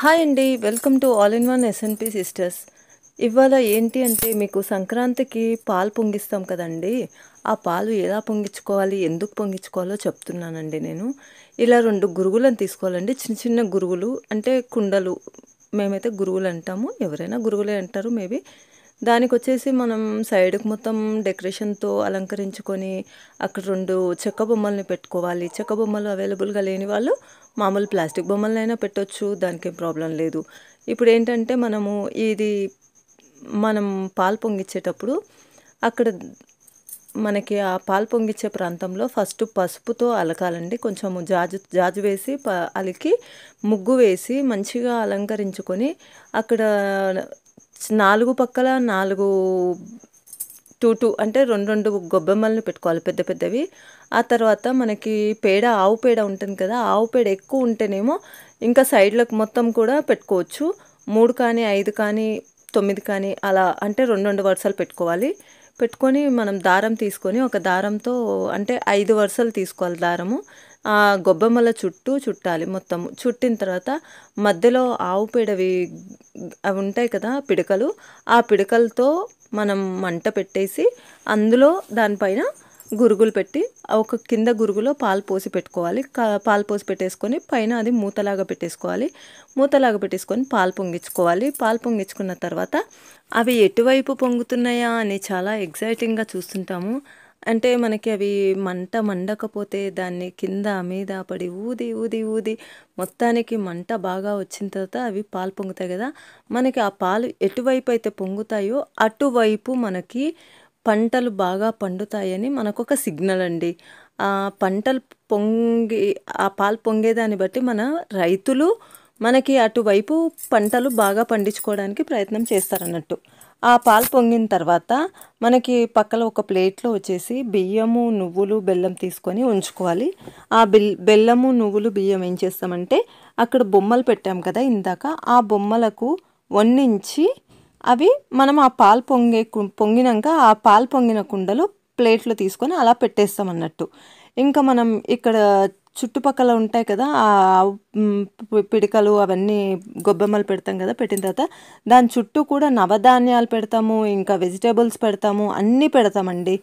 hi అండి welcome to all in one S N P sisters ఇవాళ ఏంటి అంటే మీకు సంక్రాంతికి పాలు పొంగిస్తాం కదండి ఆ పాలు ఎలా పొంగించుకోవాలి ఎందుకు పొంగించుకోవాలో చెప్తున్నానండి నేను ఇలా రెండు గురువులను తీసుకోవాలండి చిన్న చిన్న గురువులు అంటే కుండలు మేమైతే గురువులు అంటాము ఎవరైనా గురువులే అంటారు మేబీ దానికి వచ్చేసి మనం సైడ్కి మొత్తం డెకరేషన్తో అలంకరించుకొని అక్కడ రెండు చెక్క బొమ్మల్ని పెట్టుకోవాలి చెక్క బొమ్మలు అవైలబుల్గా లేని వాళ్ళు మామూలు ప్లాస్టిక్ బొమ్మలనైనా పెట్టొచ్చు ఏం ప్రాబ్లం లేదు ఇప్పుడు ఏంటంటే మనము ఇది మనం పాలు పొంగిచ్చేటప్పుడు అక్కడ మనకి ఆ పాలు పొంగిచ్చే ప్రాంతంలో ఫస్ట్ పసుపుతో అలకాలండి కొంచెము జాజు జాజు వేసి ప అలికి ముగ్గు వేసి మంచిగా అలంకరించుకొని అక్కడ నాలుగు పక్కల నాలుగు టూ టూ అంటే రెండు రెండు గొబ్బెమ్మలను పెట్టుకోవాలి పెద్ద పెద్దవి ఆ తర్వాత మనకి పేడ ఆవు పేడ ఉంటుంది కదా ఆవు పేడ ఎక్కువ ఉంటేనేమో ఇంకా సైడ్లకు మొత్తం కూడా పెట్టుకోవచ్చు మూడు కానీ ఐదు కానీ తొమ్మిది కానీ అలా అంటే రెండు రెండు వరుసలు పెట్టుకోవాలి పెట్టుకొని మనం దారం తీసుకొని ఒక దారంతో అంటే ఐదు వరుసలు తీసుకోవాలి దారము ఆ గొబ్బెమ్మల చుట్టూ చుట్టాలి మొత్తం చుట్టిన తర్వాత మధ్యలో ఆవు పేడవి అవి ఉంటాయి కదా పిడకలు ఆ పిడకలతో మనం మంట పెట్టేసి అందులో దానిపైన గురుగులు పెట్టి ఒక కింద గురుగులో పాలు పోసి పెట్టుకోవాలి పాలు పోసి పెట్టేసుకొని పైన అది మూతలాగా పెట్టేసుకోవాలి మూతలాగా పెట్టేసుకొని పాలు పొంగించుకోవాలి పాలు పొంగించుకున్న తర్వాత అవి ఎటువైపు పొంగుతున్నాయా అని చాలా ఎగ్జైటింగ్గా చూస్తుంటాము అంటే మనకి అవి మంట మండకపోతే దాన్ని కింద మీద పడి ఊది ఊది ఊది మొత్తానికి మంట బాగా వచ్చిన తర్వాత అవి పాలు పొంగుతాయి కదా మనకి ఆ పాలు ఎటువైపు అయితే పొంగుతాయో అటువైపు మనకి పంటలు బాగా పండుతాయని మనకు ఒక సిగ్నల్ అండి ఆ పంటలు పొంగి ఆ పాలు పొంగేదాన్ని బట్టి మన రైతులు మనకి అటువైపు పంటలు బాగా పండించుకోవడానికి ప్రయత్నం చేస్తారన్నట్టు ఆ పాలు పొంగిన తర్వాత మనకి పక్కన ఒక ప్లేట్లో వచ్చేసి బియ్యము నువ్వులు బెల్లం తీసుకొని ఉంచుకోవాలి ఆ బెల్లము నువ్వులు బియ్యం ఏం చేస్తామంటే అక్కడ బొమ్మలు పెట్టాం కదా ఇందాక ఆ బొమ్మలకు వన్ అవి మనం ఆ పాలు పొంగే పొంగినాక ఆ పాలు పొంగిన కుండలో ప్లేట్లో తీసుకొని అలా పెట్టేస్తాం అన్నట్టు ఇంకా మనం ఇక్కడ చుట్టుపక్కల ఉంటాయి కదా ఆ పిడికలు అవన్నీ గొబ్బెమ్మలు పెడతాం కదా పెట్టిన తర్వాత దాని చుట్టూ కూడా నవధాన్యాలు పెడతాము ఇంకా వెజిటేబుల్స్ పెడతాము అన్నీ పెడతామండి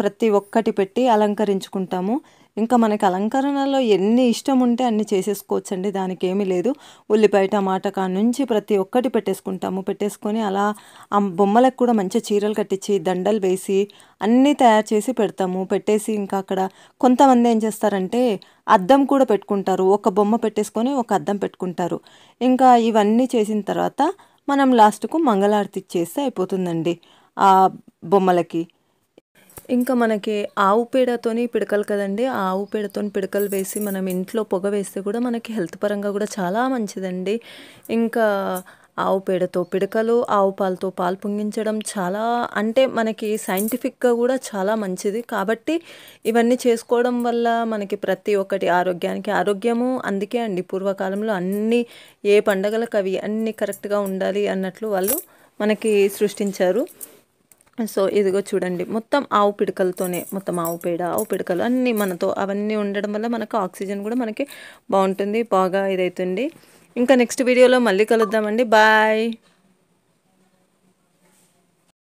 ప్రతి ఒక్కటి పెట్టి అలంకరించుకుంటాము ఇంకా మనకి అలంకరణలో ఎన్ని ఇష్టం ఉంటే అన్ని చేసేసుకోవచ్చండి దానికి ఏమీ లేదు ఉల్లిపాయ టమాటా కా నుంచి ప్రతి ఒక్కటి పెట్టేసుకుంటాము పెట్టేసుకొని అలా ఆ బొమ్మలకు కూడా మంచి చీరలు కట్టించి దండలు వేసి అన్నీ తయారు చేసి పెడతాము పెట్టేసి ఇంకా అక్కడ కొంతమంది ఏం చేస్తారంటే అద్దం కూడా పెట్టుకుంటారు ఒక బొమ్మ పెట్టేసుకొని ఒక అద్దం పెట్టుకుంటారు ఇంకా ఇవన్నీ చేసిన తర్వాత మనం లాస్ట్కు మంగళారతి చేస్తే అయిపోతుందండి ఆ బొమ్మలకి ఇంకా మనకి ఆవు పేడతోని పిడకలు కదండి ఆవు పేడతోని పిడకలు వేసి మనం ఇంట్లో పొగ వేస్తే కూడా మనకి హెల్త్ పరంగా కూడా చాలా మంచిదండి ఇంకా ఆవు పేడతో పిడకలు ఆవు పాలతో పాలు పొంగించడం చాలా అంటే మనకి సైంటిఫిక్గా కూడా చాలా మంచిది కాబట్టి ఇవన్నీ చేసుకోవడం వల్ల మనకి ప్రతి ఒక్కటి ఆరోగ్యానికి ఆరోగ్యము అందుకే అండి పూర్వకాలంలో అన్ని ఏ పండగలకు అవి అన్నీ కరెక్ట్గా ఉండాలి అన్నట్లు వాళ్ళు మనకి సృష్టించారు సో ఇదిగో చూడండి మొత్తం ఆవు పిడకలతోనే మొత్తం ఆవు పేడ ఆవు పిడకలు అన్నీ మనతో అవన్నీ ఉండడం వల్ల మనకు ఆక్సిజన్ కూడా మనకి బాగుంటుంది బాగా ఇదవుతుంది ఇంకా నెక్స్ట్ వీడియోలో మళ్ళీ కలుద్దామండి బాయ్